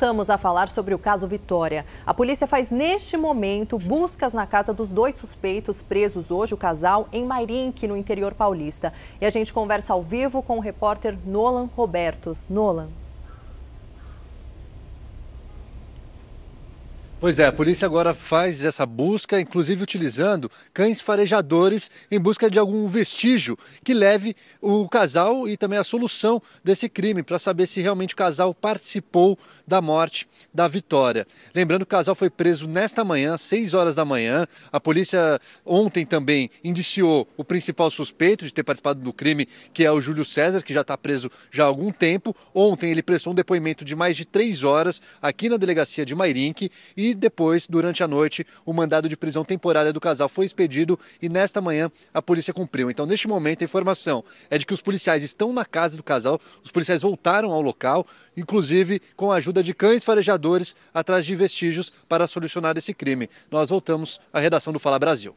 voltamos a falar sobre o caso Vitória. A polícia faz neste momento buscas na casa dos dois suspeitos presos hoje, o casal, em Mairinque, no interior paulista. E a gente conversa ao vivo com o repórter Nolan Robertos. Nolan. Pois é, a polícia agora faz essa busca, inclusive utilizando cães farejadores em busca de algum vestígio que leve o casal e também a solução desse crime, para saber se realmente o casal participou da morte da Vitória. Lembrando que o casal foi preso nesta manhã, 6 horas da manhã. A polícia ontem também indiciou o principal suspeito de ter participado do crime, que é o Júlio César, que já está preso já há algum tempo. Ontem ele prestou um depoimento de mais de três horas aqui na delegacia de Mairinque e e depois, durante a noite, o mandado de prisão temporária do casal foi expedido e nesta manhã a polícia cumpriu. Então, neste momento, a informação é de que os policiais estão na casa do casal, os policiais voltaram ao local, inclusive com a ajuda de cães farejadores atrás de vestígios para solucionar esse crime. Nós voltamos à redação do Fala Brasil.